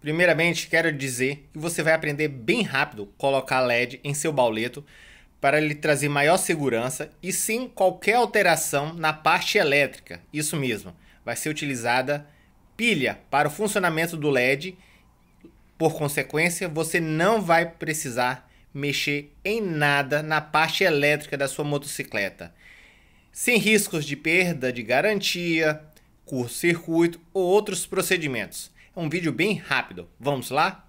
Primeiramente, quero dizer que você vai aprender bem rápido colocar LED em seu bauleto para lhe trazer maior segurança e sem qualquer alteração na parte elétrica. Isso mesmo, vai ser utilizada pilha para o funcionamento do LED. Por consequência, você não vai precisar mexer em nada na parte elétrica da sua motocicleta, sem riscos de perda de garantia, curto-circuito ou outros procedimentos um vídeo bem rápido. Vamos lá?